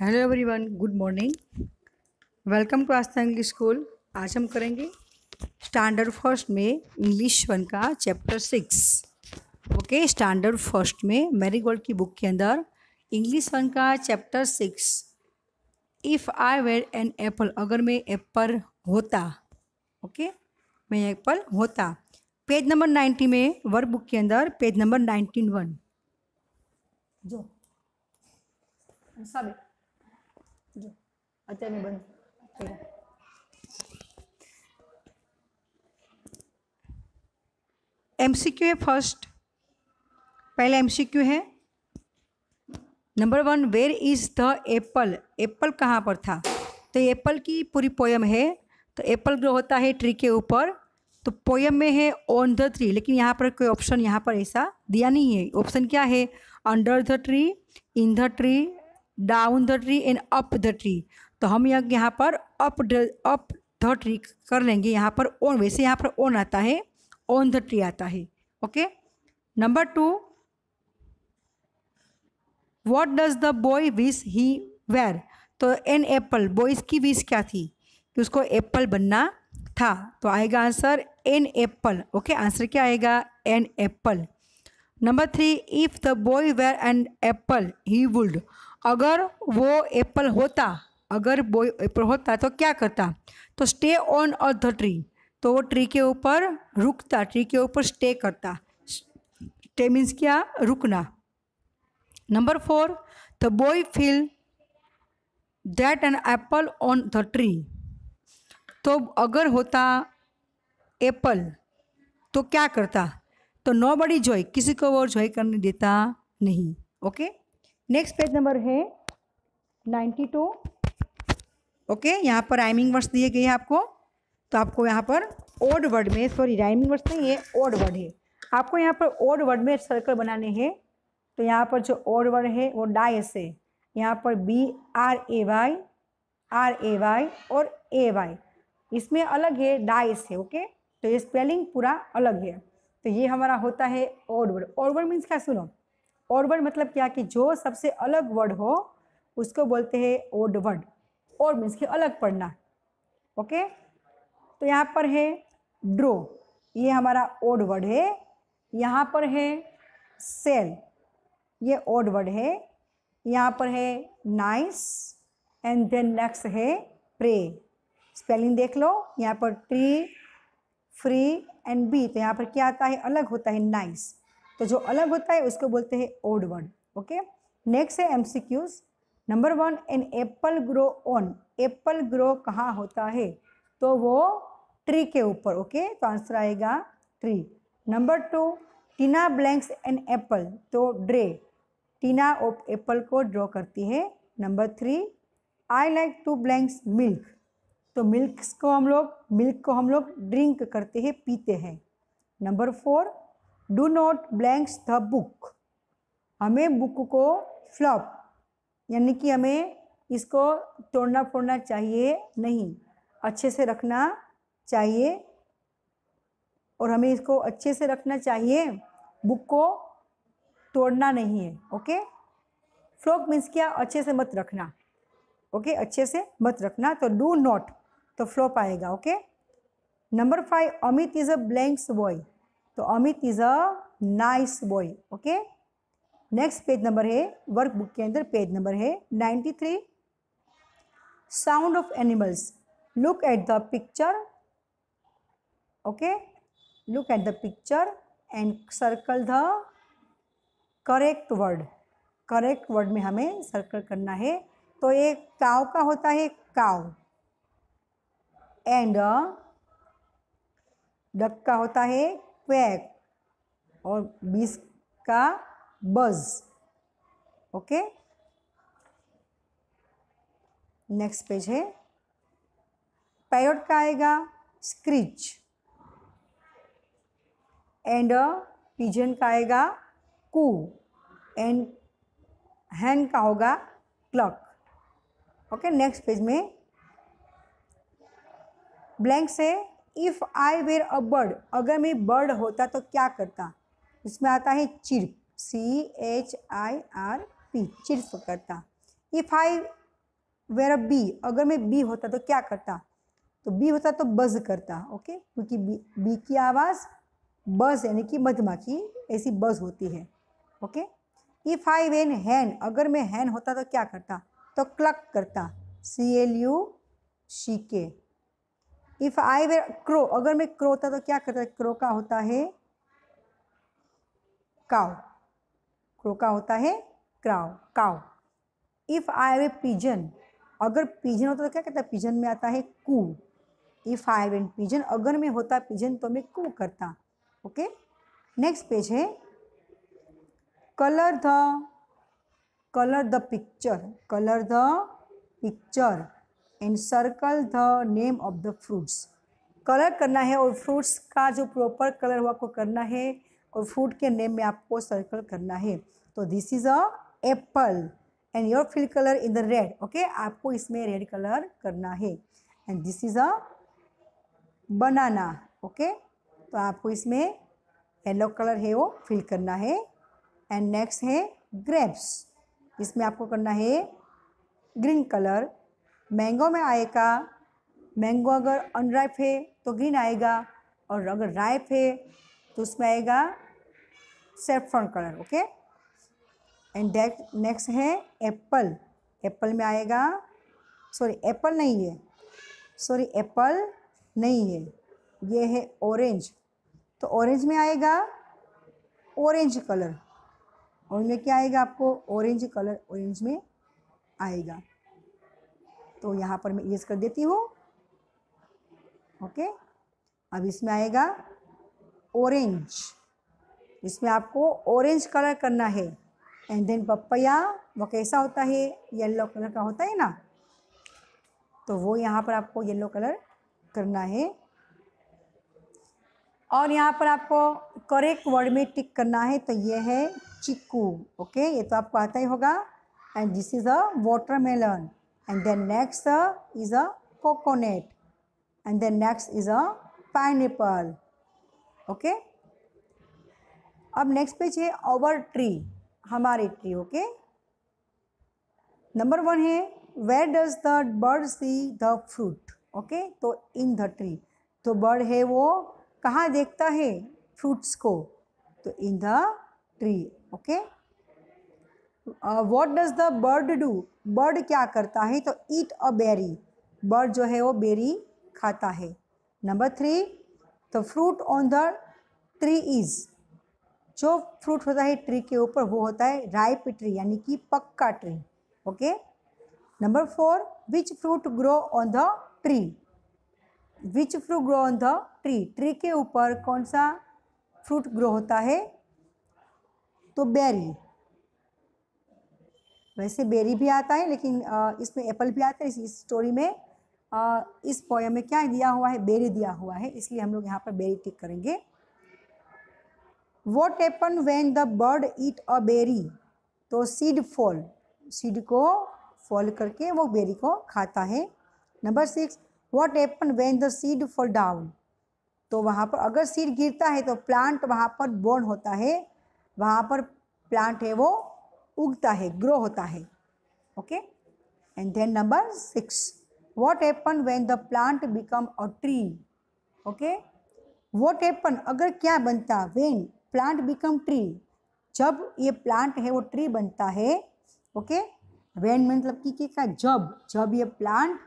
Hello everyone good morning welcome to Aastha English school आज हम करेंगे स्टैंडर्ड फर्स्ट में इंग्लिश वन का chapter six okay standard first में मेरी गोल्ड की बुक के अंदर इंग्लिश वन का chapter six if I were an apple अगर मैं एप्पल होता ओके मैं एप्पल होता पेज नंबर नाइन्टी में वर्क बुक के अंदर पेज नंबर नाइन्टीन वन जो सब एम सी क्यू एमसीक्यू है फर्स्ट पहला एमसीक्यू है number one where is the apple apple कहाँ पर था तो एप्पल की पूरी पोयम है तो एप्पल ग्रो होता है ट्री के ऊपर तो पोयम में है ऑन द ट्री लेकिन यहाँ पर कोई ऑप्शन यहाँ पर ऐसा दिया नहीं है ऑप्शन क्या है under the tree in the tree down the tree and up the tree तो हम यहाँ यहाँ पर up the up the tree कर लेंगे यहाँ पर ओन वैसे यहाँ पर ओन आता है ओन द ट्री आता है okay number two what does the boy wish he were to an apple boy's की विश क्या थी कि उसको एप्पल बनना था तो आएगा answer an apple okay answer क्या आएगा an apple number three if the boy were an apple he would अगर वो एप्पल होता अगर बॉय एप्पल होता तो क्या करता तो stay on a the tree तो वो ट्री के ऊपर रुकता ट्री के ऊपर स्टे करता स्टे मीन्स क्या रुकना number four the boy feel that an apple on the tree तो अगर होता एप्पल तो क्या करता तो नो बड़ी जॉय किसी को वो जॉय करने देता नहीं ओके नेक्स्ट पेज नंबर है नाइन्टी टू ओके यहाँ पर राइमिंग वर्ड्स दिए गए हैं आपको तो आपको यहाँ पर ओड वर्ड में सॉरी राइमिंग वर्ड्स नहीं ये ओड वर्ड है आपको यहाँ पर ओड वर्ड में सर्कल बनाने हैं तो यहाँ पर जो ओड वर्ड है वो डाइस है यहाँ पर B R A Y R A Y और ए वाई इसमें अलग है डाइस है ओके तो ये स्पेलिंग पूरा अलग है तो ये हमारा होता है odd word odd word means क्या सुनो ओड वर्ड मतलब क्या कि जो सबसे अलग वर्ड हो उसको बोलते हैं ओड वर्ड और मीन्स के अलग पढ़ना ओके तो यहाँ पर है ड्रो ये हमारा ओड वर्ड है यहाँ पर है सेल ये ओड वर्ड है यहाँ पर है नाइस एंड देन नेक्स्ट है प्रे स्पेलिंग देख लो यहाँ पर ट्री फ्री एंड बी तो यहाँ पर क्या आता है अलग होता है नाइस nice. तो जो अलग होता है उसको बोलते हैं ओड वर्ड ओके नेक्स्ट है M C Qs number one an apple grow on apple grow कहाँ होता है तो वो ट्री के ऊपर ओके तो आंसर आएगा tree number two Tina blanks an apple तो ड्रे टीना एप्पल को ड्रॉ करती है number three I like to blanks milk तो मिल्क्स को हम लोग मिल्क को हम लोग ड्रिंक करते हैं पीते हैं number four do not blanks the book हमें बुक को फ्लॉप यानी कि हमें इसको तोड़ना फोड़ना चाहिए नहीं अच्छे से रखना चाहिए और हमें इसको अच्छे से रखना चाहिए बुक को तोड़ना नहीं है ओके फ्लोक मीन्स क्या अच्छे से मत रखना ओके अच्छे से मत रखना तो डू नॉट तो फ्लोप आएगा okay number five Amit is a blanks boy तो Amit is a nice boy okay next page number है वर्क बुक के अंदर पेज नंबर है ninety three sound of animals look at the picture okay look at the picture and circle the correct word correct word में हमें circle करना है तो ये काव का होता है काव एंड डक uh, का होता है क्वैक और बीस का buzz okay नेक्स्ट पेज है ka का आएगा and एंड pigeon का आएगा कू एंड hen का होगा क्लक ओके नेक्स्ट पेज में ब्लैंक से if I were a bird अगर मैं बर्ड होता तो क्या करता इसमें आता है chirp C H I R P chirp करता if I were a bee अगर मैं बी होता तो क्या करता तो बी होता तो बज करता ओके क्योंकि बी बी की आवाज़ बज यानी कि मधुमाखी ऐसी बज होती है okay if I when hen अगर मैं हैन होता तो क्या करता तो क्लक करता सी एल यू सी के इफ़ आई वेर क्रो अगर मैं क्रो होता तो क्या करता क्रो का होता है काउ क्रो का होता है crow caw if I a pigeon अगर पिजन होता तो क्या कहता है पिजन में आता है coo if I an pigeon अगर मैं होता पिजन तो मैं कू करता ओके नेक्स्ट पेज है colour the colour the picture colour the picture and circle the name of the fruits colour करना है और फ्रूट्स का जो प्रॉपर कलर हुआ को करना है और फ्रूट के नेम में आपको सर्कल करना है तो this is a apple and your fill colour in the red okay आपको इसमें रेड कलर करना है and this is a banana okay तो आपको इसमें येलो कलर है वो फिल करना है एंड नेक्स्ट है ग्रेप्स इसमें आपको करना है ग्रीन कलर मैंगो में आएगा मैंगो अगर अनराइप है तो ग्रीन आएगा और अगर राइप है तो उसमें आएगा saffron colour okay and next है एप्पल एप्पल में आएगा सॉरी एप्पल नहीं है सॉरी एप्पल नहीं है ये है ऑरेंज तो ऑरेंज में आएगा ऑरेंज कलर और में क्या आएगा आपको ऑरेंज कलर ऑरेंज में आएगा तो यहाँ पर मैं यूज कर देती हूँ ओके अब इसमें आएगा ऑरेंज इसमें आपको ऑरेंज कलर करना है एंड देन पपैया वो कैसा होता है येलो कलर का होता है ना तो वो यहाँ पर आपको येलो कलर करना है और यहाँ पर आपको करेक्ट वर्ड में टिक करना है तो ये है चिक्कू ओके ये तो आपको आता ही होगा and this is a watermelon and then next is a coconut and then next is a pine okay अब नेक्स्ट पेज है ओवर ट्री हमारे ट्री ओके नंबर वन है where does the bird see the fruit okay तो in the tree तो bird है वो कहाँ देखता है फ्रूट्स को तो in the tree okay what does the bird do bird क्या करता है तो ईट अ बेरी बर्ड जो है वो बेरी खाता है number three the fruit on the tree is जो फ्रूट होता है ट्री के ऊपर वो होता है राइप ट्री यानी कि पक्का tree okay number four which fruit grow on the tree which fruit grow on the tree tree के ऊपर कौन सा फ्रूट ग्रो होता है तो बेरी वैसे बेरी भी आता है लेकिन इसमें एप्पल भी आता है इस स्टोरी में इस पोएम में क्या दिया हुआ है बेरी दिया हुआ है इसलिए हम लोग यहाँ पर बेरी टिक करेंगे what happen when the bird eat a berry तो सीड फॉल सीड को फॉल करके वो बेरी को खाता है number six what happen when the seed fall down तो वहाँ पर अगर सीड गिरता है तो प्लांट वहाँ पर बोर्न होता है वहाँ पर प्लांट है वो उगता है ग्रो होता है okay and then number six what happen when the plant become a tree okay what happen अगर क्या बनता वेन प्लांट बिकम ट्री जब ये प्लांट है वो ट्री बनता है ओके वेन मतलब कि કે जब जब એ પ્લાન્ટ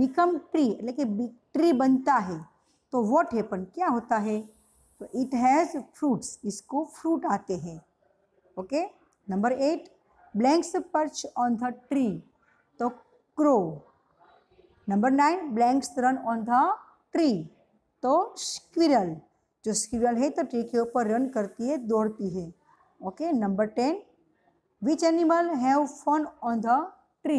બીકમ ટ્રી એટલે કે ट्री बनता है तो वॉट हैपन क्या होता है तो इट हैज़ फ्रूट्स इसको फ्रूट आते हैं okay number eight blanks perch on the tree तो crow number nine blanks run on the tree तो स्क्विरल जो स्क्विरल है तो ट्री के ऊपर रन करती है दौड़ती है okay number ten which animal have fun on the tree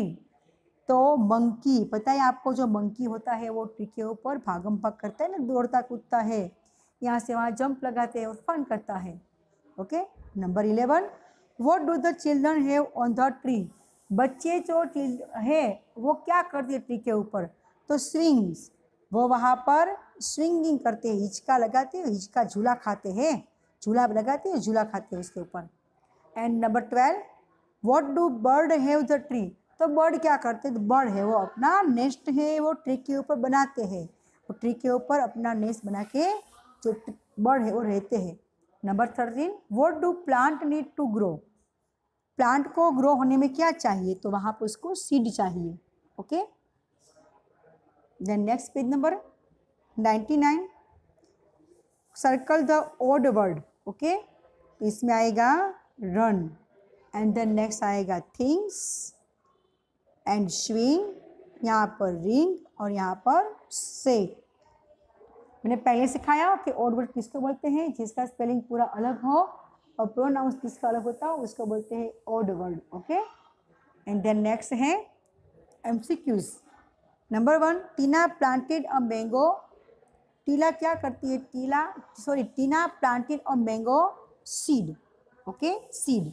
तो मंकी पता है आपको जो मंकी होता है वो ट्री के ऊपर भागम भाग करता है ना दौड़ता कूदता है यहाँ से वहाँ जंप लगाते हैं और फन करता है okay number eleven what do the children have on the tree बच्चे जो है वो क्या करते हैं ट्री के ऊपर तो स्विंग्स वो वहाँ पर स्विंगिंग करते हैं हिचका लगाते हैं हिचका झूला खाते हैं झूला लगाते हैं झूला खाते हैं उसके ऊपर and number twelve what do bird have the tree तो बर्ड क्या करते हैं तो बर्ड है वो अपना नेस्ट है वो ट्री के ऊपर बनाते हैं वो ट्री के ऊपर अपना नेस्ट बना के जो बर्ड है वो रहते हैं number thirteen what do plant need to grow plant को ग्रो होने में क्या चाहिए तो वहाँ पर उसको सीड चाहिए okay then next page number 99 circle the odd word okay इसमें आएगा रन एंड देन नेक्स्ट आएगा थिंग्स एंड स्विंग यहाँ पर रिंग और यहाँ पर से मैंने पहले सिखाया कि ओड वर्ड किसको बोलते हैं जिसका स्पेलिंग पूरा अलग हो और प्रोनाउंस किसका अलग होता हो उसको बोलते हैं odd word okay and then next है M C Qs number one Tina planted a mango टीला क्या करती है टीला सॉरी टीना प्लांटेड और mango seed okay seed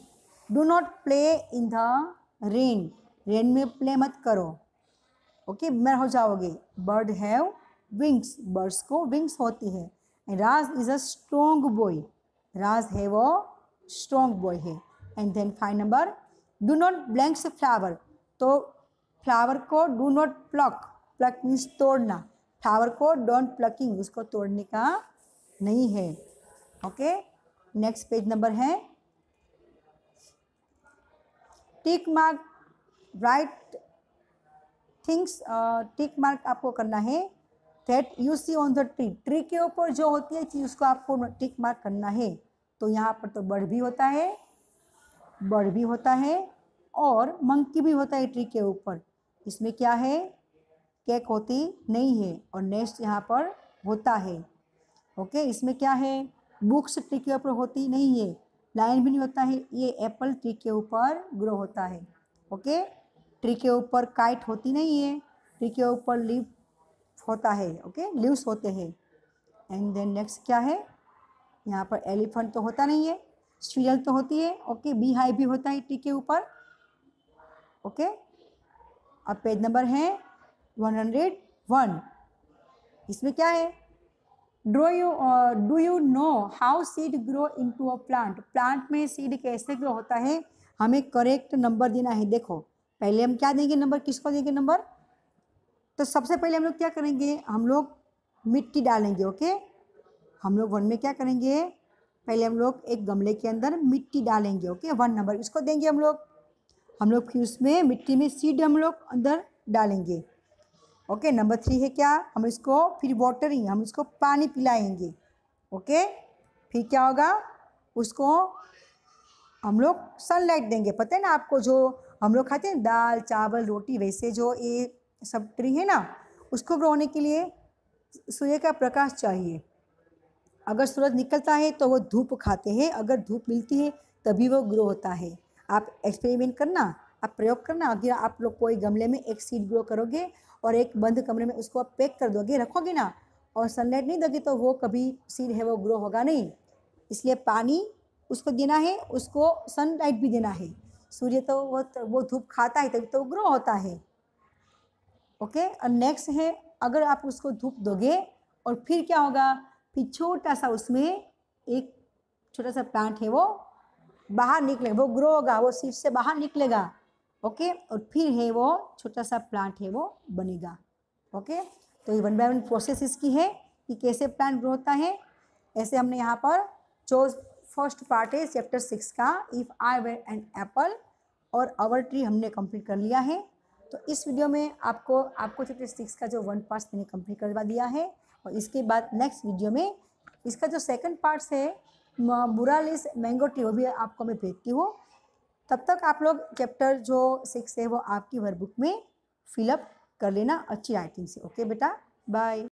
do not play in the rain rain में प्ले मत करो ओके okay? मैं हो जाओगे बर्ड हैव विंग्स बर्ड्स को विंग्स होती है Raj is a strong boy Raj है वो स्ट्रोंग बॉय है and then five number do not blanks flower तो फ्लावर को do not pluck pluck means तोड़ना फ्लावर को डोंट प्लकिंग उसको तोड़ने का नहीं है ओके नेक्स्ट पेज नंबर है tick mark right things tick mark आपको करना है that you see on the tree tree के ऊपर जो होती है चीज़ उसको आपको टिक मार्क करना है तो यहाँ पर तो बर्ड भी होता है बर्ड भी होता है और मंकी भी होता है ट्री के ऊपर इसमें क्या है केक होती नहीं है और नेस्ट यहाँ पर होता है ओके इसमें क्या है बुक्स ट्री के ऊपर होती नहीं है लाइन भी नहीं होता है ये एप्पल ट्री के ऊपर ग्रो होता है ओके ट्री के ऊपर काइट होती नहीं है ट्री के ऊपर लीव होता है ओके लीव्स होते हैं एंड देन नेक्स्ट क्या है यहाँ पर एलिफेंट तो होता नहीं है स्वीरल तो होती है ओके बी हाई भी होता है ट्री के ऊपर ओके अब पेज नंबर है 101 इसमें क्या है draw you do you know how seed grow into a plant plant में सीड कैसे ग्रो होता है हमें करेक्ट नंबर देना है देखो पहले हम क्या देंगे नंबर किसको देंगे नंबर तो सबसे पहले हम लोग क्या करेंगे हम लोग मिट्टी डालेंगे ओके हम लोग वन में क्या करेंगे पहले हम लोग एक गमले के अंदर मिट्टी डालेंगे ओके वन नंबर इसको देंगे हम लोग हम लोग फिर उसमें मिट्टी में सीड हम लोग अंदर डालेंगे ओके नंबर थ्री है क्या हम इसको फिर वाटरिंग हम इसको पानी पिलाएंगे ओके फिर क्या होगा उसको हम लोग सनलाइट देंगे पता है ना आपको जो हम लोग खाते हैं दाल चावल रोटी वैसे जो ये सब ट्री है ना उसको ग्रो होने के लिए सूर्य का प्रकाश चाहिए अगर सूरज निकलता है तो वो धूप खाते हैं अगर धूप मिलती है तभी वो ग्रो होता है आप एक्सपेरिमेंट करना आप प्रयोग करना अगर आप लोग कोई गमले में एक सीड ग्रो करोगे और एक बंद कमरे में उसको आप पैक कर दोगे रखोगे ना और सनलाइट नहीं दोगे तो वो कभी सीड है वो ग्रो होगा नहीं इसलिए पानी उसको देना है उसको सनलाइट भी देना है सूर्य तो वो तो, वो धूप खाता है तभी तो ग्रो होता है ओके और नेक्स्ट है अगर आप उसको धूप दोगे और फिर क्या होगा फिर छोटा सा उसमें एक छोटा सा प्लांट है वो बाहर निकलेगा वो ग्रो होगा वो सीड से बाहर निकलेगा ओके और फिर है वो छोटा सा प्लांट है वो बनेगा ओके तो ये वन बाय वन प्रोसेस इसकी है कि कैसे प्लांट ग्रो होता है ऐसे हमने यहाँ पर जो फर्स्ट पार्ट है चैप्टर सिक्स का if I were an apple और अवर ट्री हमने कंप्लीट कर लिया है तो इस वीडियो में आपको आपको चैप्टर सिक्स का जो वन पार्ट मैंने कंप्लीट करवा दिया है और इसके बाद नेक्स्ट वीडियो में इसका जो सेकंड पार्ट्स है मुरालिस मैंगो ट्री वो भी आपको मैं भेजती हूँ तब तक आप लोग चैप्टर जो सिक्स है वो आपकी वर्कबुक में फिलअप कर लेना अच्छी राइटिंग से ओके बेटा बाय